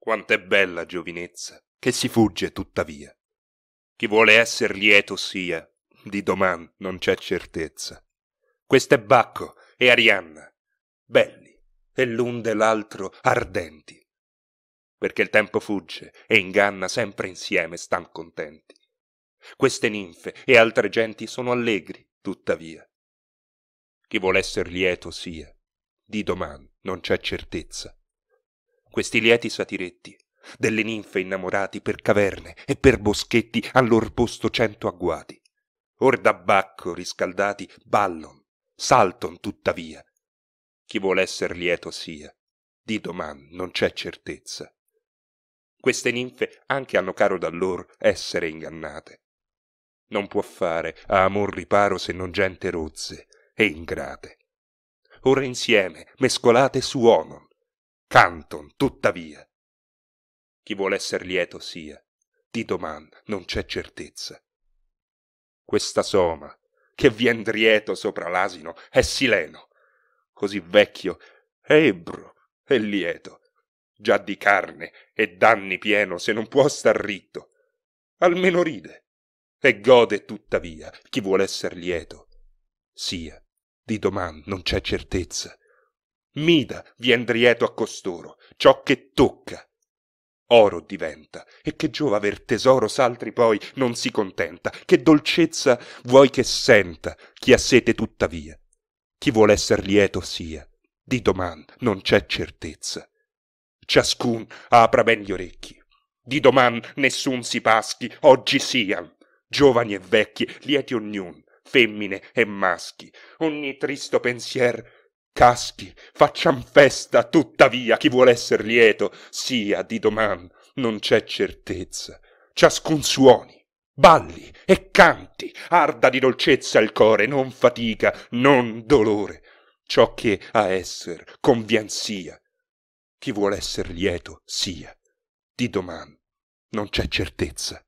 quanto è bella giovinezza, che si fugge tuttavia. Chi vuole esser lieto sia, di domani non c'è certezza. Questo è Bacco e Arianna, belli, e l'un dell'altro ardenti perché il tempo fugge e inganna sempre insieme stan contenti. Queste ninfe e altre genti sono allegri, tuttavia. Chi vuole esser lieto sia, di domani non c'è certezza questi lieti satiretti, delle ninfe innamorati per caverne e per boschetti al lor posto cento agguati. Or da bacco riscaldati ballon, salton tuttavia. Chi vuol esser lieto sia, di doman non c'è certezza. Queste ninfe anche hanno caro da loro essere ingannate. Non può fare a amor riparo se non gente rozze e ingrate. Ora insieme, mescolate su Canton, tuttavia. Chi vuole esser lieto sia, di doman non c'è certezza. Questa soma, che vien drieto sopra l'asino, è Sileno, così vecchio, è ebro e lieto, già di carne e danni pieno se non può star ritto. Almeno ride, e gode tuttavia chi vuole esser lieto. Sia, di doman non c'è certezza mida vien drieto a costoro ciò che tocca oro diventa e che giova aver tesoro s'altri poi non si contenta che dolcezza vuoi che senta chi ha sete tuttavia chi vuol esser lieto sia di doman non c'è certezza ciascun apra ben gli orecchi di doman nessun si paschi oggi sian giovani e vecchi lieti ognun femmine e maschi ogni tristo pensier caschi facciam festa tuttavia chi vuol esser lieto sia di domani, non c'è certezza ciascun suoni balli e canti arda di dolcezza il core non fatica non dolore ciò che a esser convien sia chi vuol esser lieto sia di domani, non c'è certezza